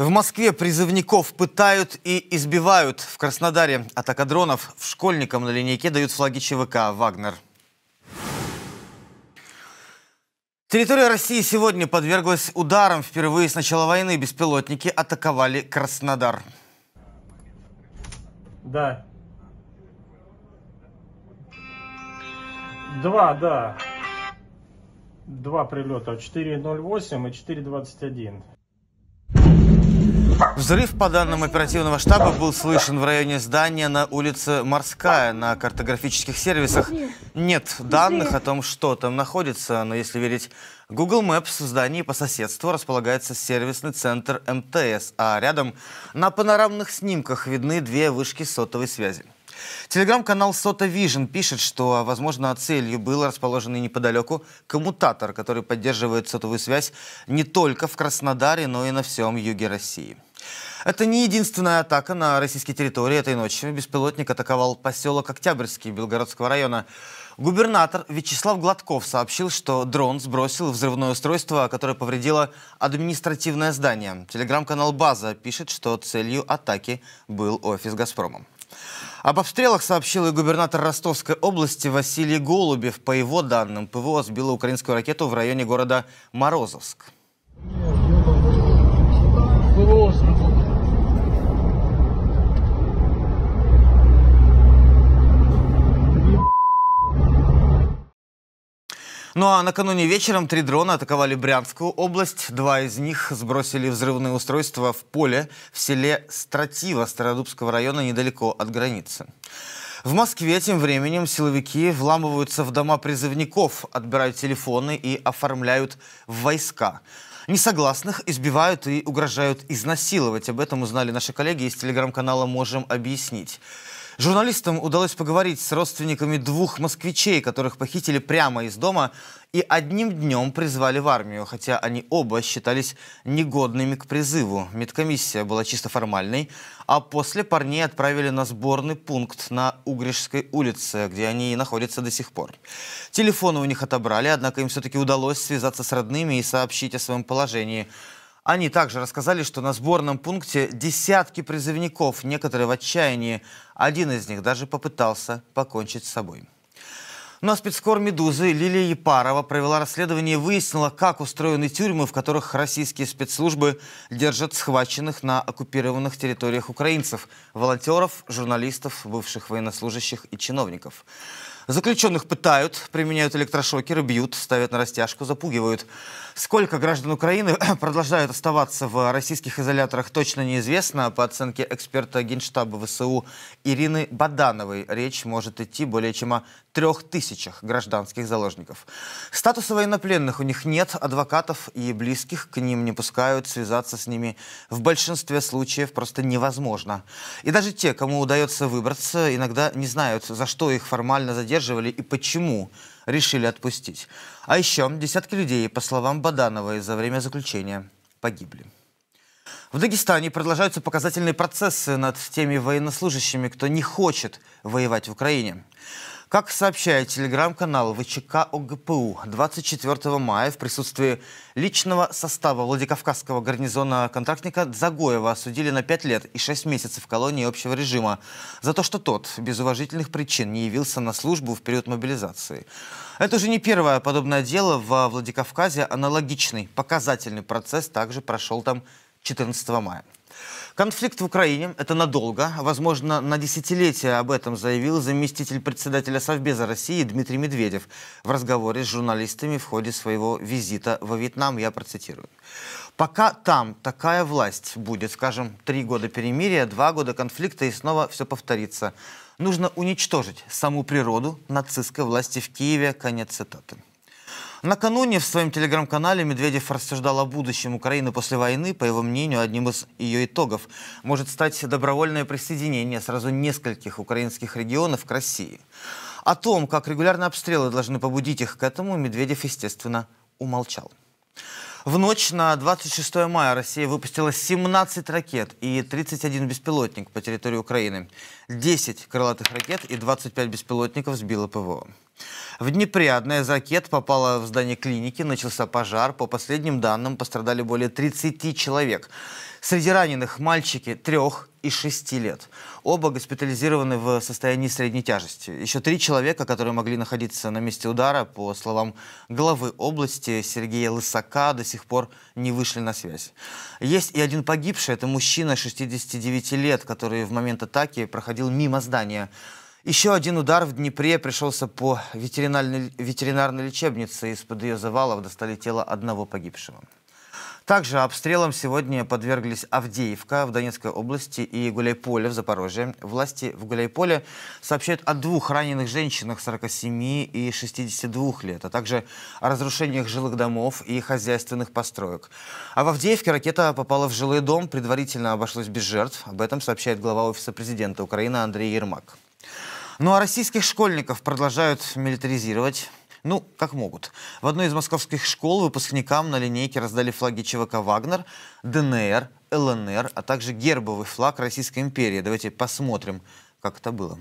В Москве призывников пытают и избивают. В Краснодаре атака дронов. В школьникам на линейке дают флаги ЧВК «Вагнер». Территория России сегодня подверглась ударам. Впервые с начала войны беспилотники атаковали Краснодар. Да. Два, да. Два прилета. 4.08 и 4.21. Взрыв, по данным оперативного штаба, был слышен в районе здания на улице Морская. На картографических сервисах нет данных о том, что там находится, но если верить Google Maps в здании по соседству располагается сервисный центр МТС, а рядом на панорамных снимках видны две вышки сотовой связи. Телеграм-канал Сота Vision пишет, что, возможно, целью был расположен неподалеку коммутатор, который поддерживает сотовую связь не только в Краснодаре, но и на всем юге России. Это не единственная атака на российской территории этой ночью. Беспилотник атаковал поселок Октябрьский Белгородского района. Губернатор Вячеслав Гладков сообщил, что дрон сбросил взрывное устройство, которое повредило административное здание. Телеграм-канал «База» пишет, что целью атаки был офис «Газпрома». Об обстрелах сообщил и губернатор Ростовской области Василий Голубев. По его данным, ПВО сбило украинскую ракету в районе города Морозовск. Ну а накануне вечером три дрона атаковали Брянскую область. Два из них сбросили взрывные устройства в поле в селе Стратива Стародубского района недалеко от границы. В Москве тем временем силовики вламываются в дома призывников, отбирают телефоны и оформляют в войска. Несогласных избивают и угрожают изнасиловать. Об этом узнали наши коллеги из телеграм-канала «Можем объяснить». Журналистам удалось поговорить с родственниками двух москвичей, которых похитили прямо из дома и одним днем призвали в армию, хотя они оба считались негодными к призыву. Медкомиссия была чисто формальной, а после парней отправили на сборный пункт на Угрешской улице, где они и находятся до сих пор. Телефоны у них отобрали, однако им все-таки удалось связаться с родными и сообщить о своем положении – они также рассказали, что на сборном пункте десятки призывников, некоторые в отчаянии. Один из них даже попытался покончить с собой. Ну а спецкор «Медузы» Лилия Епарова провела расследование и выяснила, как устроены тюрьмы, в которых российские спецслужбы держат схваченных на оккупированных территориях украинцев, волонтеров, журналистов, бывших военнослужащих и чиновников. Заключенных пытают, применяют электрошокеры, бьют, ставят на растяжку, запугивают. Сколько граждан Украины продолжают оставаться в российских изоляторах, точно неизвестно. По оценке эксперта Генштаба ВСУ Ирины Бадановой, речь может идти более чем о трех тысячах гражданских заложников. Статуса военнопленных у них нет, адвокатов и близких к ним не пускают, связаться с ними в большинстве случаев просто невозможно. И даже те, кому удается выбраться, иногда не знают, за что их формально задерживают задерживали и почему решили отпустить. А еще десятки людей, по словам Бадановой, за время заключения погибли. В Дагестане продолжаются показательные процессы над теми военнослужащими, кто не хочет воевать в Украине. Как сообщает телеграм-канал ВЧК ОГПУ, 24 мая в присутствии личного состава Владикавказского гарнизона контрактника Загоева осудили на 5 лет и 6 месяцев в колонии общего режима за то, что тот без уважительных причин не явился на службу в период мобилизации. Это уже не первое подобное дело во Владикавказе. Аналогичный показательный процесс также прошел там 14 мая. Конфликт в Украине – это надолго, возможно, на десятилетия об этом заявил заместитель председателя Совбеза России Дмитрий Медведев в разговоре с журналистами в ходе своего визита во Вьетнам, я процитирую. Пока там такая власть будет, скажем, три года перемирия, два года конфликта и снова все повторится. Нужно уничтожить саму природу нацистской власти в Киеве, конец цитаты. Накануне в своем телеграм-канале Медведев рассуждал о будущем Украины после войны. По его мнению, одним из ее итогов может стать добровольное присоединение сразу нескольких украинских регионов к России. О том, как регулярные обстрелы должны побудить их к этому, Медведев, естественно, умолчал. В ночь на 26 мая Россия выпустила 17 ракет и 31 беспилотник по территории Украины. 10 крылатых ракет и 25 беспилотников сбило ПВО. В Днепре одна из ракет попала в здание клиники, начался пожар. По последним данным пострадали более 30 человек. Среди раненых мальчики трех и 6 лет. Оба госпитализированы в состоянии средней тяжести. Еще три человека, которые могли находиться на месте удара, по словам главы области Сергея Лысака, до сих пор не вышли на связь. Есть и один погибший, это мужчина 69 лет, который в момент атаки проходил мимо здания. Еще один удар в Днепре пришелся по ветеринарной, ветеринарной лечебнице. Из-под ее завалов достали тело одного погибшего. Также обстрелом сегодня подверглись Авдеевка в Донецкой области и Гуляйполе в Запорожье. Власти в Гуляйполе сообщают о двух раненых женщинах 47 и 62 лет, а также о разрушениях жилых домов и хозяйственных построек. А в Авдеевке ракета попала в жилой дом, предварительно обошлось без жертв. Об этом сообщает глава Офиса президента Украины Андрей Ермак. Ну а российских школьников продолжают милитаризировать. Ну, как могут. В одной из московских школ выпускникам на линейке раздали флаги ЧВК «Вагнер», ДНР, ЛНР, а также гербовый флаг Российской империи. Давайте посмотрим, как это было.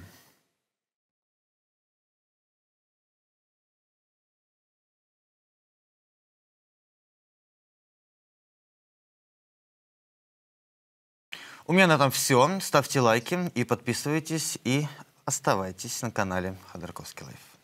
У меня на этом все. Ставьте лайки и подписывайтесь. И оставайтесь на канале Ходорковский Лайф.